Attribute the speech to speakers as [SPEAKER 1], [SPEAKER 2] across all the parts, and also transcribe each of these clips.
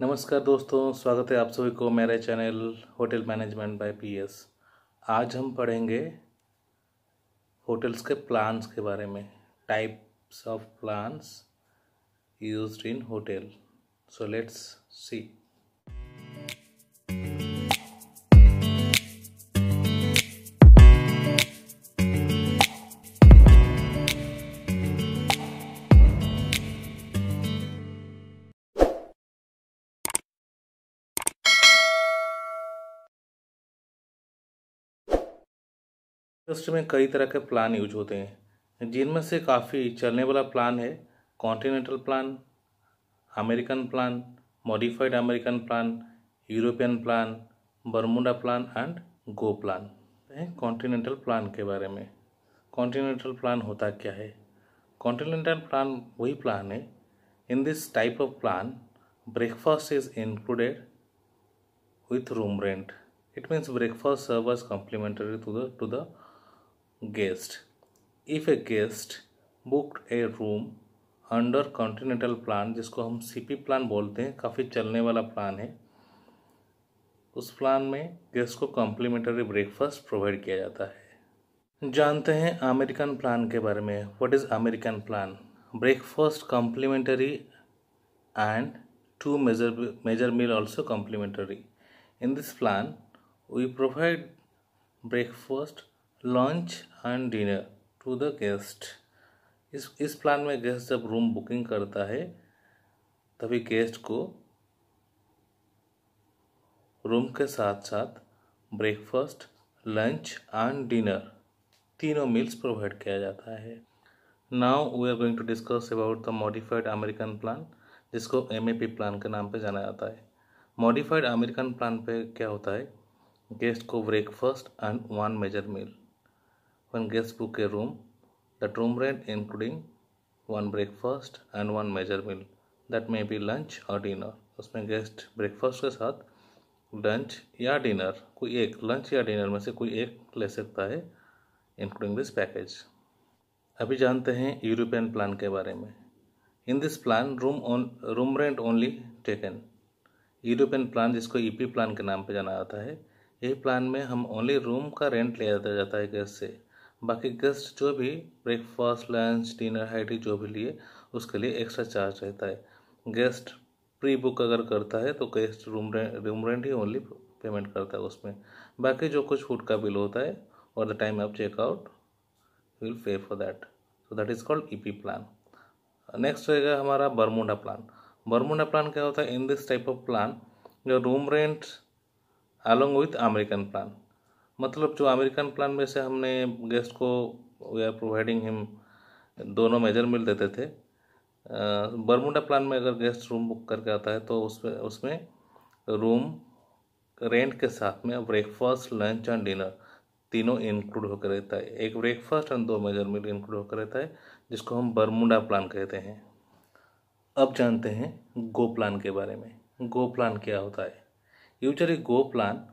[SPEAKER 1] नमस्कार दोस्तों स्वागत है आप सभी को मेरे channel hotel management by PS आज हम पढ़ेंगे होटल्स के प्लान्स के बारे में types of plans used in hotel so let's see industry में कई तरह के प्लान यूज होते हैं जिनमें से काफ़ी चलने वाला प्लान है continental plan American plan modified American plan European plan Bermuda plan and go plan continental plan के बारे में कॉन्टिनेंटल प्लान होता क्या है कॉन्टिनेंटल प्लान वही प्लान है in this type of plan breakfast is included with room rent it means breakfast serve complimentary to the to the guest. If a guest booked a room under continental plan जिसको हम C P plan बोलते हैं काफ़ी चलने वाला plan है उस plan में गेस्ट को कॉम्प्लीमेंटरी ब्रेकफास्ट प्रोवाइड किया जाता है जानते हैं अमेरिकन प्लान के बारे में what is American plan breakfast complimentary and two major major meal also complimentary in this plan we provide breakfast lunch and dinner to the guest इस इस प्लान में गेस्ट जब रूम बुकिंग करता है तभी गेस्ट को रूम के साथ साथ ब्रेकफास्ट लंच एंड डिनर तीनों मील्स प्रोवाइड किया जाता है now we are going to discuss about the modified American plan जिसको एम प्लान के नाम पे जाना जाता है मॉडिफाइड अमेरिकन प्लान पे क्या होता है गेस्ट को breakfast and one major meal When guests book a room, that room rent including one breakfast and one major meal that may be lunch or dinner उसमें गेस्ट ब्रेकफास्ट के साथ lunch या dinner कोई एक lunch या dinner में से कोई एक ले सकता है इंक्लूडिंग दिस पैकेज अभी जानते हैं यूरोपियन प्लान के बारे में in this plan room on room rent only taken European plan जिसको ईपी e प्लान के नाम पे जाना जाता है यही प्लान में हम ओनली रूम का रेंट लिया जाता है गेस्ट से बाकी गेस्ट जो भी ब्रेकफास्ट लंच डिनर हाइटी जो भी लिए उसके लिए एक्स्ट्रा चार्ज रहता है गेस्ट प्री बुक अगर करता है तो guest room rent room rent ही ओनली पेमेंट करता है उसमें बाकी जो कुछ फूड का बिल होता है और the time of checkout will pay for that so that is called E P plan next रहेगा हमारा बर्मुंडा प्लान बर्मुंडा प्लान क्या होता है in this type of plan जो room rent along with American plan मतलब जो American plan में से हमने गेस्ट को वी आर प्रोवाइडिंग हिम दोनों मेजर मिल देते थे बरमुंडा प्लान में अगर गेस्ट रूम बुक करके आता है तो उसमें उसमें रूम रेंट के साथ में ब्रेकफास्ट लंच एंड डिनर तीनों इंक्लूड होकर रहता है एक ब्रेकफास्ट एंड दो मेजर मिल इंक्लूड होकर रहता है जिसको हम बरमुंडा प्लान कहते हैं अब जानते हैं गो प्लान के बारे में गो प्लान क्या होता है usually go plan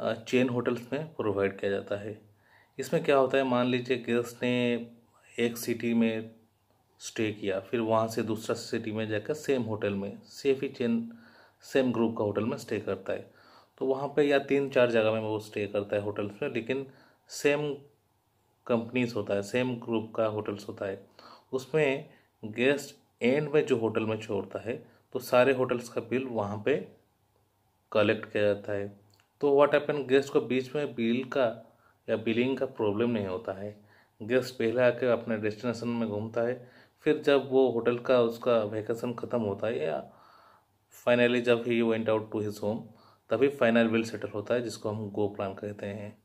[SPEAKER 1] chain hotels में प्रोवाइड किया जाता है इसमें क्या होता है मान लीजिए गेस्ट ने एक सिटी में स्टे किया फिर वहाँ से दूसरा सिटी में जाकर सेम होटल में सेफ ही चेन सेम ग्रुप का होटल में स्टे करता है तो वहाँ पे या तीन चार जगह में वो स्टे करता है होटल्स में लेकिन सेम कंपनीज होता है सेम ग्रुप का होटल्स होता है उसमें गेस्ट एंड में जो होटल में छोड़ता है तो सारे होटल्स का बिल वहाँ पे कलेक्ट किया जाता है तो वाट अपन गेस्ट को बीच में बिल का या बिलिंग का प्रॉब्लम नहीं होता है गेस्ट पहले आके अपने डेस्टिनेशन में घूमता है फिर जब वो होटल का उसका वेकेशन ख़त्म होता है या फाइनली जब he went out to his home तभी फाइनल बिल सेटल होता है जिसको हम गो प्लान कहते हैं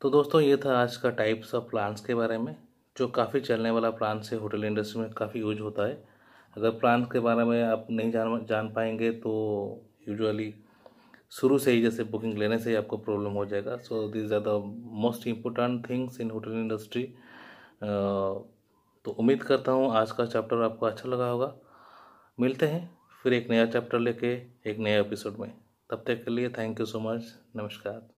[SPEAKER 1] तो दोस्तों ये था आज का टाइप्स ऑफ प्लान्स के बारे में जो काफ़ी चलने वाला प्लान से होटल इंडस्ट्री में काफ़ी यूज होता है अगर प्लान के बारे में आप नहीं जान जान पाएंगे तो यूजुअली शुरू से ही जैसे बुकिंग लेने से ही आपको प्रॉब्लम हो जाएगा so this are the most important things in hotel industry तो उम्मीद करता हूँ आज का चैप्टर आपको अच्छा लगा होगा मिलते हैं फिर एक नया चैप्टर लेके एक नया एपिसोड में तब तक के लिए थैंक यू सो मच नमस्कार